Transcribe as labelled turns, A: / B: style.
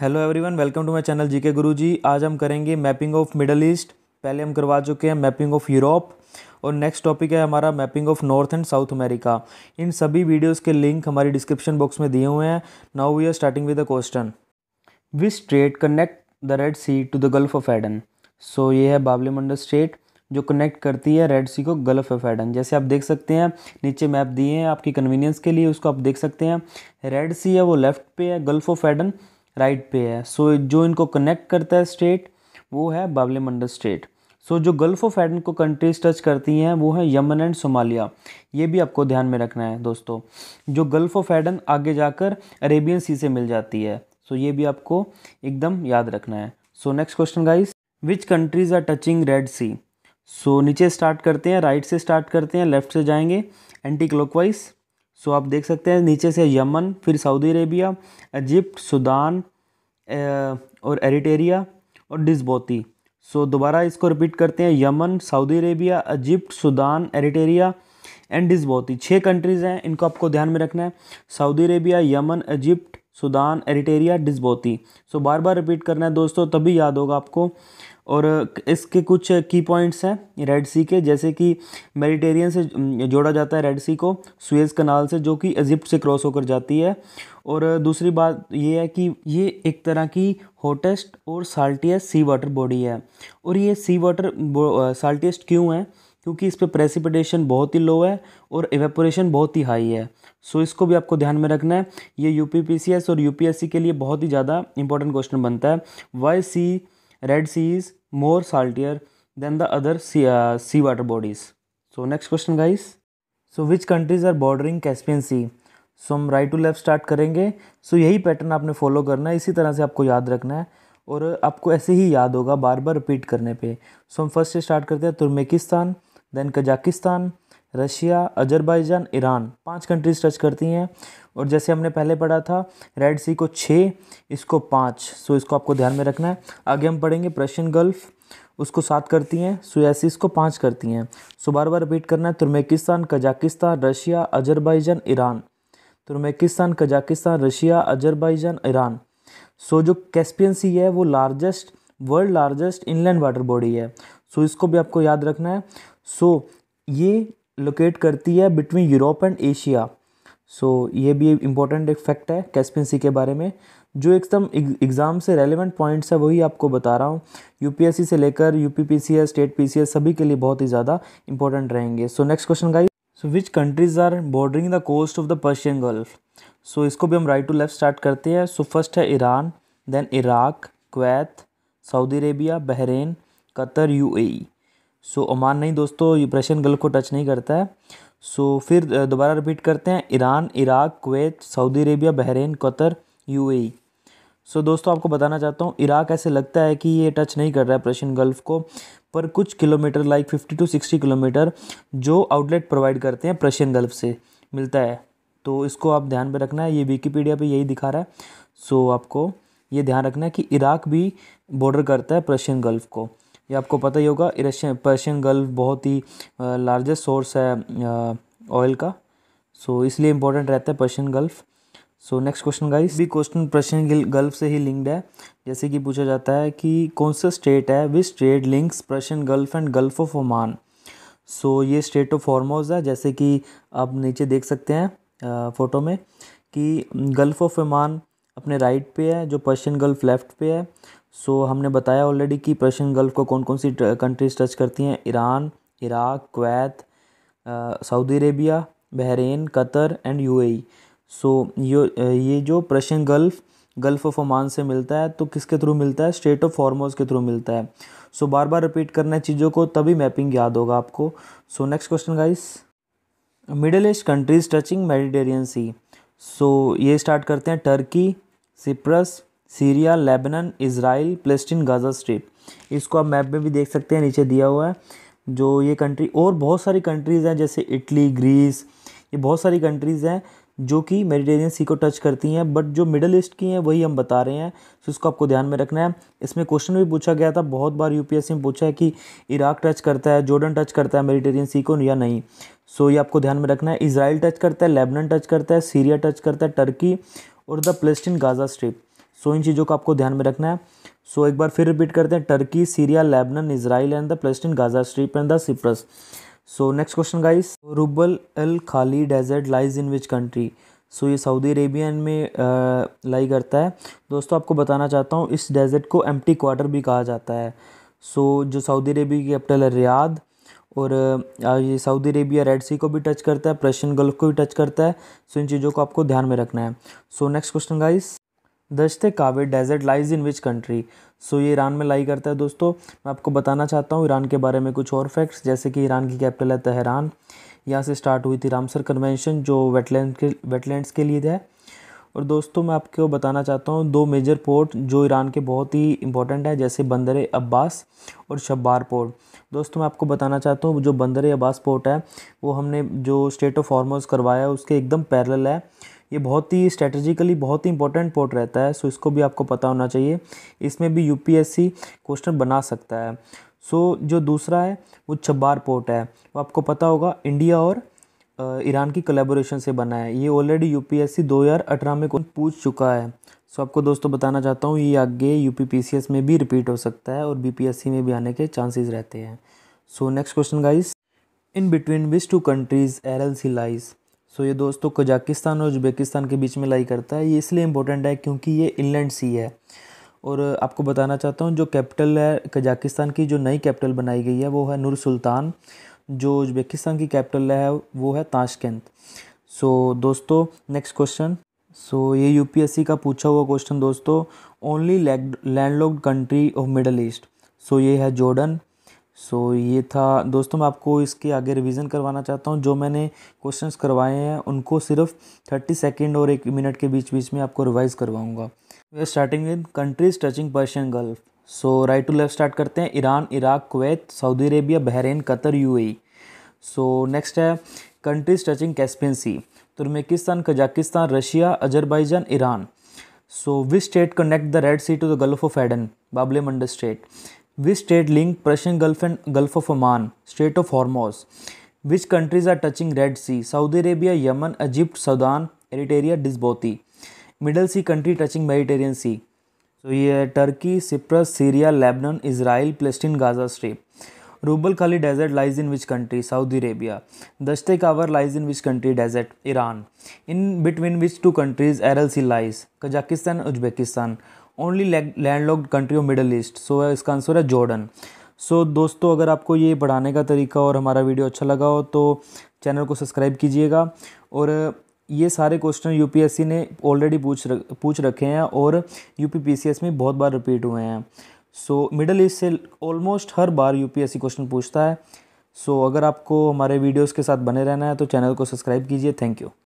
A: Hello everyone welcome to my channel GK Guruji आज हम करेंगे मैपिंग ऑफ मिडल ईस्ट पहले हम करवा चुके हैं मैपिंग ऑफ यूरोप और नेक्स्ट टॉपिक है हमारा mapping of North and South America इन सभी वीडियोस के लिंक हमारी डिस्क्रिप्शन बॉक्स में दिए हुए हैं now we are starting with the question which strait connect the Red Sea to the Gulf of Aden so ये है बाबले मंडल स्ट्रेट जो कनेक्ट करती है रेड सी को गल्फ ऑफ एडन जैसे आप देख सकते हैं नीचे मैप दिए हैं आपकी कन्वीनियंस के लिए उसको आप देख सकते हैं रेड सी है वो लेफ्ट पे है गल्फ ऑफ एडन राइट पे है सो so, जो इनको कनेक्ट करता है स्टेट वो है Bab el Mandeb strait so so, जो गल्फ ऑफ एडन को कंट्रीज टच करती हैं वो है यमन एंड सोमालिया ये भी आपको ध्यान में रखना है दोस्तों जो गल्फ ऑफ एडन आगे जाकर अरेबियन सी से मिल जाती है सो so, ये भी आपको एकदम याद रखना है so next question guys which countries are touching Red Sea so नीचे स्टार्ट करते हैं राइट से स्टार्ट करते हैं लेफ्ट से जाएंगे एंटी क्लॉकवाइज सो आप देख सकते हैं नीचे से यमन फिर सऊदी अरेबिया इजिप्ट सूडान और एरिटेरिया और डिस्बोती सो दोबारा इसको रिपीट करते हैं Yemen Saudi Arabia Egypt Sudan Eritrea and Djibouti छः कंट्रीज़ हैं इनको आपको ध्यान में रखना है Saudi Arabia Yemen Egypt Sudan Eritrea Djibouti so बार बार रिपीट करना है दोस्तों तभी याद होगा आपको और इसके कुछ की पॉइंट्स हैं रेड सी के जैसे कि मेडिटेरियन से जोड़ा जाता है रेड सी को सुज कनाल से जो कि इजिप्ट से क्रॉस होकर जाती है और दूसरी बात ये है कि ये एक तरह की हॉटेस्ट और साल्टियस्ट सी वाटर बॉडी है और ये सी वाटर साल्टियस्ट क्यों है क्योंकि इस पर प्रेसिपिटेशन बहुत ही लो है और एवेपोरेशन बहुत ही हाई है सो इसको भी आपको ध्यान में रखना है ये यू और यू के लिए बहुत ही ज़्यादा इंपॉर्टेंट क्वेश्चन बनता है why sea Red Sea is more saltier than the other sea water bodies so next question guys so which countries are bordering Caspian Sea so हम राइट टू लेफ्ट स्टार्ट करेंगे so so, यही pattern आपने follow करना है इसी तरह से आपको याद रखना है और आपको ऐसे ही याद होगा बार बार रिपीट करने पे सो so, हम फर्स्ट से स्टार्ट करते हैं Turkmenistan then Kazakhstan Russia Azerbaijan Iran पांच कंट्रीज टच करती हैं और जैसे हमने पहले पढ़ा था रेड सी को छः इसको पाँच सो इसको आपको ध्यान में रखना है आगे हम पढ़ेंगे प्रशियन गल्फ़ उसको सात करती हैं सुयासी इसको पाँच करती हैं सो बार बार रिपीट करना है Turkmenistan Kazakhstan Russia Azerbaijan Iran Turkmenistan Kazakhstan Russia Azerbaijan Iran so जो कैस्पियन सी है वो largest world largest inland water body है सो इसको भी आपको याद रखना है सो ये लोकेट करती है between Europe and Asia so ये भी इम्पोर्टेंट एक फैक्ट है सी के बारे में जो एकदम एग्ज़ाम से रेलिवेंट पॉइंट्स है वही आपको बता रहा हूँ यू से लेकर यूपीपीसीएस स्टेट पी सभी के लिए बहुत ही ज़्यादा इंपॉर्टेंट रहेंगे so next question guys so which countries are bordering the coast of the Persian Gulf so इसको भी हम राइट टू लेफ्ट स्टार्ट करते हैं सो फर्स्ट है Iran then Iraq Kuwait Saudi Arabia Bahrain Qatar you so Oman नहीं दोस्तों ये Prussian gulf को टच नहीं करता है सो फिर दोबारा रिपीट करते हैं Iran Iraq Kuwait Saudi Arabia Bahrain Qatar A so दोस्तों आपको बताना चाहता हूँ इराक ऐसे लगता है कि ये टच नहीं कर रहा है प्रशियन गल्फ़ को पर कुछ kilometre like fifty to sixty kilometre जो आउटलेट प्रोवाइड करते हैं प्रशियन गल्फ़ से मिलता है तो इसको आप ध्यान में रखना है ये विकीपीडिया पे यही दिखा रहा है सो so, आपको ये ध्यान रखना है कि इराक भी बॉर्डर करता है पर्शियन गल्फ़ को ये आपको पता ही होगा इरेशन पर्शियन गल्फ बहुत ही लार्जेस्ट सोर्स है ऑयल का सो so, इसलिए इंपॉर्टेंट रहता है Persian Gulf so next question guys भी क्वेश्चन पर्शियन गल्फ से ही लिंक्ड है जैसे कि पूछा जाता है कि कौन सा स्टेट है which state links Persian Gulf and Gulf of Oman so ये स्टेट ऑफ फॉर्मोज है जैसे कि आप नीचे देख सकते हैं फ़ोटो में कि गल्फ ऑफ ओमान अपने राइट पे है जो पर्शियन गल्फ लेफ़्ट पे है सो so, हमने बताया ऑलरेडी कि पर्शियन गल्फ़ को कौन कौन सी कंट्रीज टच करती हैं Iran Iraq Kuwait Saudi Arabia Bahrain Qatar and UAE so यो ये जो Persian Gulf Gulf of Oman से मिलता है तो किसके थ्रू मिलता है स्टेट ऑफ फॉर्मोज के थ्रू मिलता है सो so, बार बार रिपीट करना है चीज़ों को तभी मैपिंग याद होगा आपको so next question guys Middle East countries touching Mediterranean Sea so ये स्टार्ट करते हैं Turkey Cyprus Syria Lebanon Israel Palestine Gaza Strip इसको आप मैप में भी देख सकते हैं नीचे दिया हुआ है जो ये कंट्री और बहुत सारी कंट्रीज़ हैं जैसे इटली ग्रीस ये बहुत सारी कंट्रीज़ हैं जो कि मेडिटेरियन सी को टच करती हैं बट जो मिडल ईस्ट की हैं वही हम बता रहे हैं तो इसको आपको ध्यान में रखना है इसमें क्वेश्चन भी पूछा गया था बहुत बार यूपीएससी में पूछा है कि इराक टच करता है जॉर्डन टच करता है मेडिटेरियन सी को या नहीं सो ये आपको ध्यान में रखना है इसराइल टच करता है लेबनन टच करता है सीरिया टच करता है टर्की और the Palestine Gaza Strip so इन चीज़ों को आपको ध्यान में रखना है सो एक बार फिर रिपीट करते हैं Turkey Syria Lebanon Israel and the Palestine Gaza Strip and the Cyprus so next question guys Rub al Khali desert lies in which country so ये सऊदी अरेबियन में लाई करता है दोस्तों आपको बताना चाहता हूँ इस डेजर्ट को टी क्वार्टर भी कहा जाता है सो so, जो सऊदी अरेबिया की कैपिटल है रियाद और ये सऊदी अरेबिया रेड सी को भी टच करता है प्रशियन गल्फ को भी टच करता है सो इन चीज़ों को आपको ध्यान में रखना है so next question guys Dasht e Kavir desert lies in which country so ये ईरान में लाई करता है दोस्तों मैं आपको बताना चाहता हूँ ईरान के बारे में कुछ और फैक्ट्स जैसे कि ईरान की कैपिटल है तेहरान यहाँ से स्टार्ट हुई थी रामसर कन्वेंशन जो वेटलैंड के वेटलैंड्स के लिए है और दोस्तों मैं आपको बताना चाहता हूँ दो मेजर पोर्ट जो ईरान के बहुत ही इंपॉर्टेंट है जैसे बंदर अब्बास और शब्बार पोर्ट दोस्तों मैं आपको बताना चाहता हूँ जो बंदर अब्बास पोर्ट है वो हमने जो स्टेट ऑफ फार्मर्स करवाया है उसके एकदम पैरल है ये बहुत ही स्ट्रेटजिकली बहुत ही इंपॉर्टेंट पोर्ट रहता है सो इसको भी आपको पता होना चाहिए इसमें भी यूपीएससी क्वेश्चन बना सकता है सो जो दूसरा है वो छब्बार पोर्ट है वो आपको पता होगा इंडिया और ईरान की कोलेबोरेशन से बना है ये ऑलरेडी यू पी में कौन पूछ चुका है सो आपको दोस्तों बताना चाहता हूँ ये आगे यूपीपीसीएस में भी रिपीट हो सकता है और बी में भी आने के चांसेज रहते हैं so next question guys in between which two countries Aral Sea lies so ये दोस्तों कजाकिस्तान और उज्बेकिस्तान के बीच में लाई करता है ये इसलिए इम्पोर्टेंट है क्योंकि ये इनलैंड सी है और आपको बताना चाहता हूँ जो कैपिटल है कजाकिस्तान की जो नई कैपिटल बनाई गई है वो है नूर सुल्तान जो उज्बेकिस्तान की कैपिटल है वो है ताशकंद सो दोस्तों नेक्स्ट क्वेश्चन सो ये यूपीएससी का पूछा हुआ क्वेश्चन दोस्तों only land landlocked country of Middle East so ये है जॉर्डन सो so, ये था दोस्तों मैं आपको इसके आगे रिवीजन करवाना चाहता हूँ जो मैंने क्वेश्चंस करवाए हैं उनको सिर्फ थर्टी सेकेंड और एक मिनट के बीच बीच में आपको रिवाइज़ करवाऊँगा वे starting with countries touching Persian Gulf so right to left start करते हैं Iran Iraq Kuwait Saudi Arabia Bahrain Qatar you so next है countries touching Caspian Sea Turkmenistan Kazakhstan Russia Azerbaijan Iran so which strait connect the Red Sea to the Gulf of Aden Bab el Mandeb strait Which state link Persian Gulf and Gulf of Oman? Strait of Hormoz. Which countries are touching Red Sea? Saudi Arabia, Yemen, Egypt, Sudan, Eritrea, Disboti. Middle Sea country touching Mediterranean Sea. So yeah, Turkey, Cyprus, Syria, Lebanon, Israel, Palestine, Gaza Strip. Rubal Khali Desert lies in which country? Saudi Arabia. Dashte Kavar lies in which country? Desert. Iran. In between which two countries Aral Sea lies? Kazakhstan, Uzbekistan. Only land locked country of Middle East so इसका answer है Jordan सो so, दोस्तों अगर आपको ये पढ़ाने का तरीका और हमारा वीडियो अच्छा लगा हो तो चैनल को सब्सक्राइब कीजिएगा और ये सारे क्वेश्चन यूपीएससी ने ऑलरेडी पूछ रख, पूछ रखे हैं और यूपीपीसीएस में बहुत बार रिपीट हुए हैं सो मिडल ईस्ट से ऑलमोस्ट हर बार यूपीएससी क्वेश्चन पूछता है सो so, अगर आपको हमारे वीडियोस के साथ बने रहना है तो चैनल को सब्सक्राइब कीजिए थैंक यू